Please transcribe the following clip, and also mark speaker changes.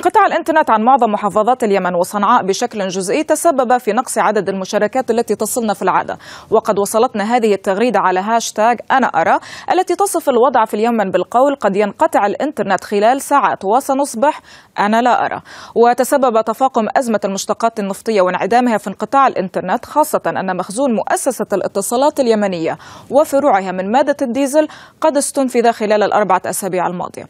Speaker 1: انقطاع الانترنت عن معظم محافظات اليمن وصنعاء بشكل جزئي تسبب في نقص عدد المشاركات التي تصلنا في العادة وقد وصلتنا هذه التغريدة على هاشتاغ أنا أرى التي تصف الوضع في اليمن بالقول قد ينقطع الانترنت خلال ساعات وسنصبح أنا لا أرى وتسبب تفاقم أزمة المشتقات النفطية وانعدامها في انقطاع الانترنت خاصة أن مخزون مؤسسة الاتصالات اليمنية وفروعها من مادة الديزل قد استنفذ خلال الأربعة أسابيع الماضية